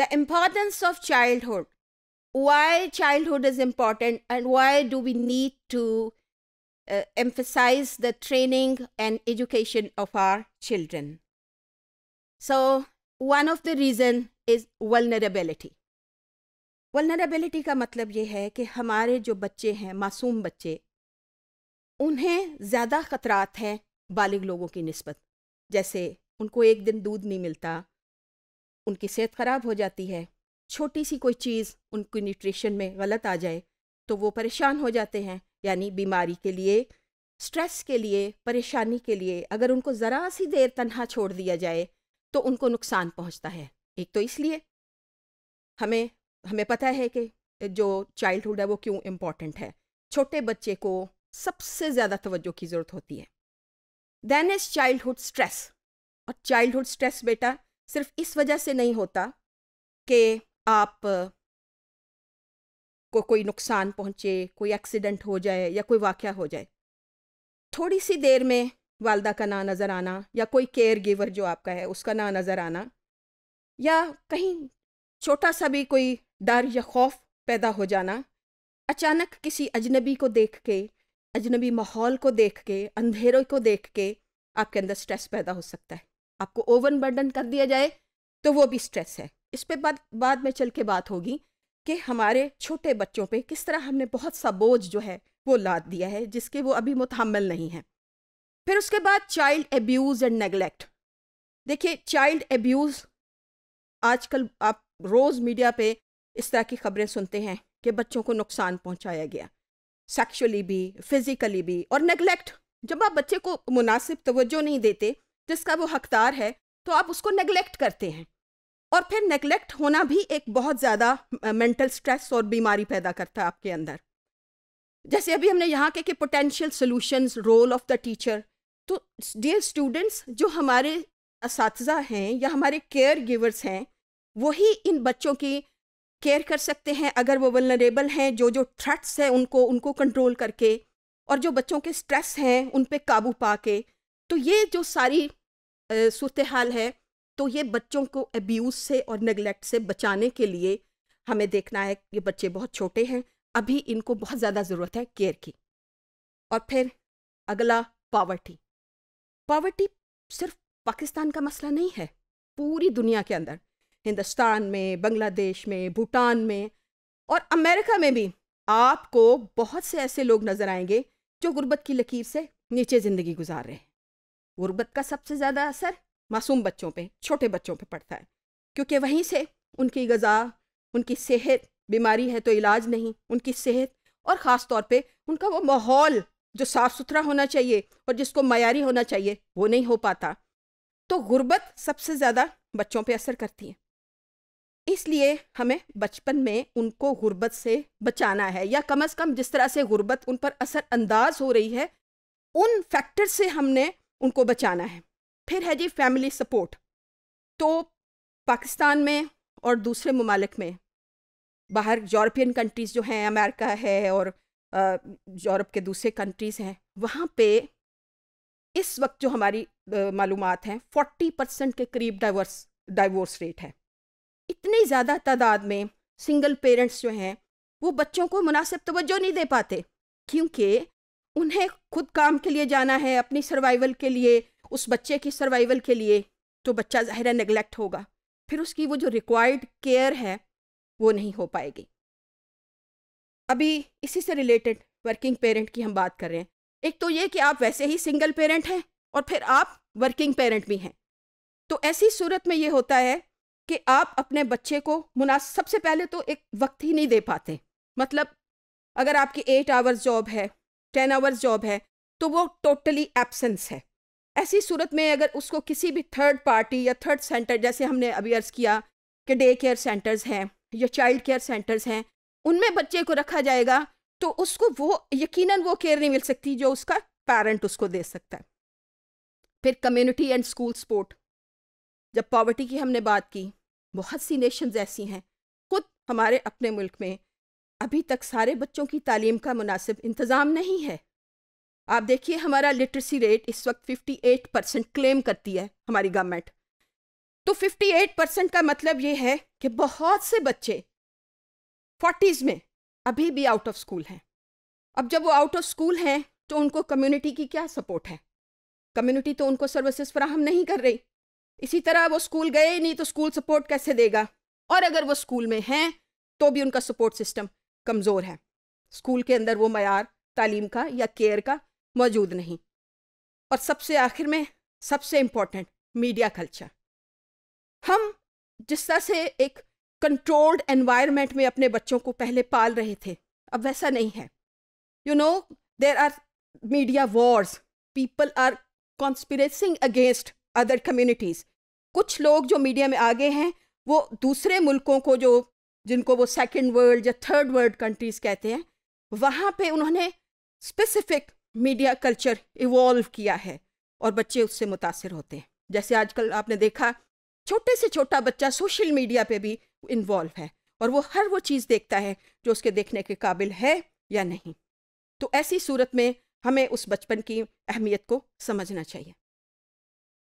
the importance of childhood why childhood is important and why do we need to uh, emphasize the training and education of our children so one of the reason is vulnerability vulnerability ka matlab ye hai ki hamare jo bacche hain masoom bacche उन्हें ज़्यादा ख़तरात हैं बालिग लोगों की नस्बत जैसे उनको एक दिन दूध नहीं मिलता उनकी सेहत ख़राब हो जाती है छोटी सी कोई चीज़ उनकी न्यूट्रिशन में गलत आ जाए तो वो परेशान हो जाते हैं यानी बीमारी के लिए स्ट्रेस के लिए परेशानी के लिए अगर उनको ज़रा सी देर तनहा छोड़ दिया जाए तो उनको नुकसान पहुंचता है एक तो इसलिए हमें हमें पता है कि जो चाइल्डहुड है वो क्यों इम्पॉर्टेंट है छोटे बच्चे को सबसे ज़्यादा तवज्जो की ज़रूरत होती है देन इज़ चाइल्डहुड स्ट्रेस और चाइल्डहुड स्ट्रेस बेटा सिर्फ इस वजह से नहीं होता कि आप को कोई नुकसान पहुंचे कोई एक्सीडेंट हो जाए या कोई वाक़ हो जाए थोड़ी सी देर में वालदा का ना नज़र आना या कोई केयर गिवर जो आपका है उसका ना नज़र आना या कहीं छोटा सा भी कोई डर या खौफ पैदा हो जाना अचानक किसी अजनबी को देख के अजनबी माहौल को देख के अंधेरों को देख के आपके अंदर स्ट्रेस पैदा हो सकता है आपको ओवन बर्डन कर दिया जाए तो वो भी स्ट्रेस है इस पर बाद बाद में चल के बात होगी कि हमारे छोटे बच्चों पे किस तरह हमने बहुत सा बोझ जो है वो लाद दिया है जिसके वो अभी मुतहमल नहीं है फिर उसके बाद चाइल्ड एब्यूज़ एंड नेगलेक्ट देखिए चाइल्ड एब्यूज़ आजकल आप रोज़ मीडिया पे इस तरह की खबरें सुनते हैं कि बच्चों को नुकसान पहुंचाया गया सेक्सुअली भी फिज़िकली भी और नेगलेक्ट जब आप बच्चे को मुनासिब तोज्जो नहीं देते जिसका वो हकदार है तो आप उसको नेगलेक्ट करते हैं और फिर नेगलेक्ट होना भी एक बहुत ज़्यादा मेंटल स्ट्रेस और बीमारी पैदा करता है आपके अंदर जैसे अभी हमने यहाँ के कि potential solutions role of the teacher तो डियर स्टूडेंट्स जो हमारे इस हैं या हमारे केयर गिवर्स हैं वही इन बच्चों की केयर कर सकते हैं अगर वो वलनरेबल हैं जो जो थ्रेट्स हैं उनको उनको कंट्रोल करके और जो बच्चों के स्ट्रेस हैं उन पर काबू पा के तो ये जो सारी सूरत हाल है तो ये बच्चों को अब्यूज़ से और नगलेक्ट से बचाने के लिए हमें देखना है ये बच्चे बहुत छोटे हैं अभी इनको बहुत ज़्यादा ज़रूरत है केयर की और फिर अगला पावर्टी पावर्टी सिर्फ पाकिस्तान का मसला नहीं है पूरी दुनिया के अंदर हिंदुस्तान में बांग्लादेश में भूटान में और अमेरिका में भी आपको बहुत से ऐसे लोग नज़र आएंगे जो गुर्बत की लकीर से नीचे ज़िंदगी गुजार रहे हैं गुर्बत का सबसे ज़्यादा असर मासूम बच्चों पे छोटे बच्चों पे पड़ता है क्योंकि वहीं से उनकी गज़ा उनकी सेहत बीमारी है तो इलाज नहीं उनकी सेहत और ख़ास तौर पे उनका वो माहौल जो साफ़ सुथरा होना चाहिए और जिसको मयारी होना चाहिए वो नहीं हो पाता तो गुर्बत सबसे ज़्यादा बच्चों पे असर करती है इसलिए हमें बचपन में उनको गुर्बत से बचाना है या कम अज़ कम जिस तरह से गुर्बत उन पर असर अंदाज हो रही है उन फैक्टर से हमने उनको बचाना है फिर है जी फैमिली सपोर्ट तो पाकिस्तान में और दूसरे ममालिक में बाहर यूरोपियन कंट्रीज़ जो हैं अमेरिका है और यूरोप के दूसरे कंट्रीज़ हैं वहाँ पे इस वक्त जो हमारी मालूम हैं फोर्टी परसेंट के करीब डाइवर्स डाइवोर्स रेट है इतनी ज़्यादा तादाद में सिंगल पेरेंट्स जो हैं वो बच्चों को मुनासिब तोज्जो नहीं दे पाते क्योंकि उन्हें खुद काम के लिए जाना है अपनी सर्वाइवल के लिए उस बच्चे की सर्वाइवल के लिए तो बच्चा ज़ाहिर नेगलेक्ट होगा फिर उसकी वो जो रिक्वायर्ड केयर है वो नहीं हो पाएगी अभी इसी से रिलेटेड वर्किंग पेरेंट की हम बात कर रहे हैं एक तो ये कि आप वैसे ही सिंगल पेरेंट हैं और फिर आप वर्किंग पेरेंट भी हैं तो ऐसी सूरत में ये होता है कि आप अपने बच्चे को मुनास सबसे पहले तो एक वक्त ही नहीं दे पाते मतलब अगर आपकी एट आवर्स जॉब है टेन आवर्स जॉब है तो वो टोटली एब्सेंस है ऐसी सूरत में अगर उसको किसी भी थर्ड पार्टी या थर्ड सेंटर जैसे हमने अभी अर्ज़ किया कि डे केयर सेंटर्स हैं या चाइल्ड केयर सेंटर्स हैं उनमें बच्चे को रखा जाएगा तो उसको वो यकीनन वो केयर नहीं मिल सकती जो उसका पेरेंट उसको दे सकता है फिर कम्युनिटी एंड स्कूल सपोर्ट जब पॉवर्टी की हमने बात की बहुत सी नेशंस ऐसी हैं खुद हमारे अपने मुल्क में अभी तक सारे बच्चों की तालीम का मुनासिब इंतज़ाम नहीं है आप देखिए हमारा लिटरेसी रेट इस वक्त 58 परसेंट क्लेम करती है हमारी गवर्नमेंट तो 58 परसेंट का मतलब ये है कि बहुत से बच्चे फोर्टीज़ में अभी भी आउट ऑफ स्कूल हैं अब जब वो आउट ऑफ स्कूल हैं तो उनको कम्युनिटी की क्या सपोर्ट है कम्युनिटी तो उनको सर्विसेज फ्राहम नहीं कर रही इसी तरह वो स्कूल गए नहीं तो स्कूल सपोर्ट कैसे देगा और अगर वो स्कूल में हैं तो भी उनका सपोर्ट सिस्टम कमज़ोर है स्कूल के अंदर वो मैार तालीम का या केयर का मौजूद नहीं और सबसे आखिर में सबसे इम्पॉर्टेंट मीडिया कल्चर हम जिस तरह से एक कंट्रोल्ड एनवायरनमेंट में अपने बच्चों को पहले पाल रहे थे अब वैसा नहीं है you know there are media wars people are conspiracing against other communities कुछ लोग जो मीडिया में आगे हैं वो दूसरे मुल्कों को जो जिनको वो सेकंड वर्ल्ड या थर्ड वर्ल्ड कंट्रीज कहते हैं वहाँ पे उन्होंने स्पेसिफिक मीडिया कल्चर इवॉल्व किया है और बच्चे उससे मुतासर होते हैं जैसे आजकल आपने देखा छोटे से छोटा बच्चा सोशल मीडिया पे भी इन्वॉल्व है और वो हर वो चीज़ देखता है जो उसके देखने के काबिल है या नहीं तो ऐसी सूरत में हमें उस बचपन की अहमियत को समझना चाहिए